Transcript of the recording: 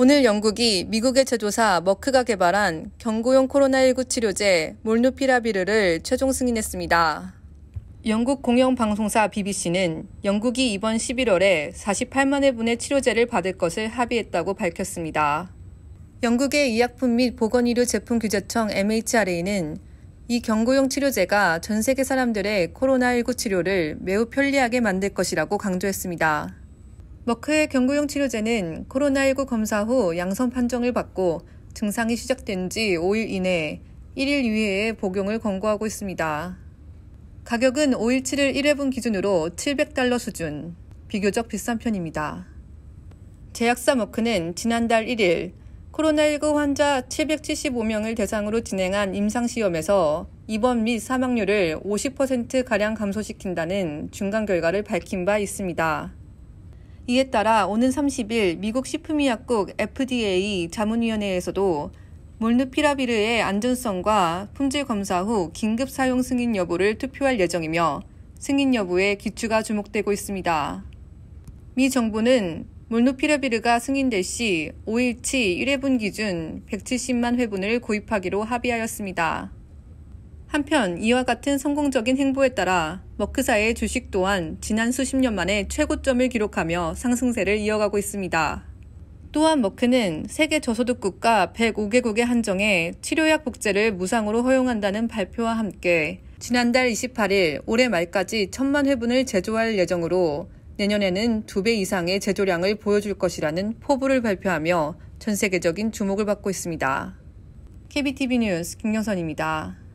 오늘 영국이 미국의 제조사 머크가 개발한 경고용 코로나19 치료제 몰누피라비르를 최종 승인했습니다. 영국 공영방송사 BBC는 영국이 이번 11월에 48만 회분의 치료제를 받을 것을 합의했다고 밝혔습니다. 영국의 의약품 및 보건의료 제품 규제청 MHRA는 이 경고용 치료제가 전 세계 사람들의 코로나19 치료를 매우 편리하게 만들 것이라고 강조했습니다. 머크의 경구용 치료제는 코로나19 검사 후 양성 판정을 받고 증상이 시작된 지 5일 이내 에 1일 이외에 복용을 권고하고 있습니다. 가격은 5일 7일 1회분 기준으로 700달러 수준, 비교적 비싼 편입니다. 제약사 머크는 지난달 1일 코로나19 환자 775명을 대상으로 진행한 임상시험에서 입원 및 사망률을 50%가량 감소시킨다는 중간 결과를 밝힌 바 있습니다. 이에 따라 오는 30일 미국 식품의약국 FDA 자문위원회에서도 몰누피라비르의 안전성과 품질 검사 후 긴급 사용 승인 여부를 투표할 예정이며 승인 여부에 기추가 주목되고 있습니다. 미 정부는 몰누피라비르가 승인될 시 5일치 1회분 기준 170만 회분을 구입하기로 합의하였습니다. 한편 이와 같은 성공적인 행보에 따라 머크사의 주식 또한 지난 수십 년 만에 최고점을 기록하며 상승세를 이어가고 있습니다. 또한 머크는 세계 저소득국가 1 0 5개국의한정에 치료약 복제를 무상으로 허용한다는 발표와 함께 지난달 28일 올해 말까지 천만 회분을 제조할 예정으로 내년에는 두 배 이상의 제조량을 보여줄 것이라는 포부를 발표하며 전 세계적인 주목을 받고 있습니다. KBTV 뉴스 김경선입니다.